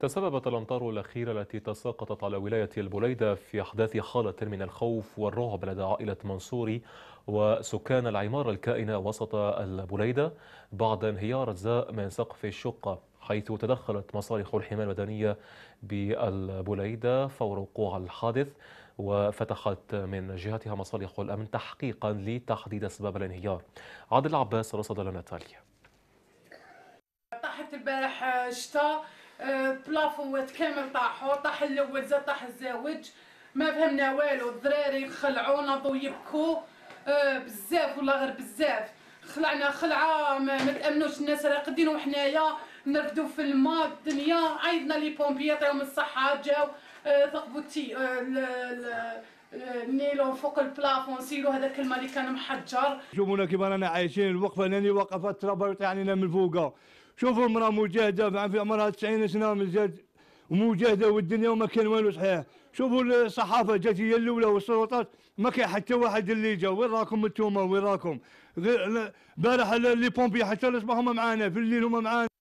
تسببت الأمطار الأخيرة التي تساقطت على ولاية البليدة في أحداث حالة من الخوف والرعب لدى عائلة منصوري وسكان العمارة الكائنة وسط البليدة بعد انهيار أجزاء من سقف الشقة حيث تدخلت مصالح الحماية المدنية بالبليدة فور وقوع الحادث وفتحت من جهتها مصالح الأمن تحقيقا لتحديد أسباب الانهيار عادل عباس رصد لنا تاليا طاحت البارح شتاء أه، بلافوات كامل طاحوا طاح الاول زاد طاح الزواج ما فهمنا والو الدراري خلعوا نضوا يبكوا أه، بزاف والله غير بزاف خلعنا خلعه ما, متامنوش تامنوش الناس راه قدينا وحنايا نرقدوا في الماء الدنيا عيطنا لي بومبيي يعطيهم الصحه جاو أه، ثقبوا تي النيلون فوق البلافون سيلو هذاك الماء اللي كان محجر شوفونا كيف رانا عايشين الوقفه ناني واقفه التراب يعني من فوقه شوفوا امراه مجاهدة مع في عمرها 90 سنة مازالت ومجاهدة والدنيا وما كان والو صحيح شوفوا الصحافة جات هي الأولى والسلطات ما كاين حتى واحد اللي جا وين راكم انتوما وين راكم البارح لي بومبي حتى الصباح هما معانا في الليل هما معانا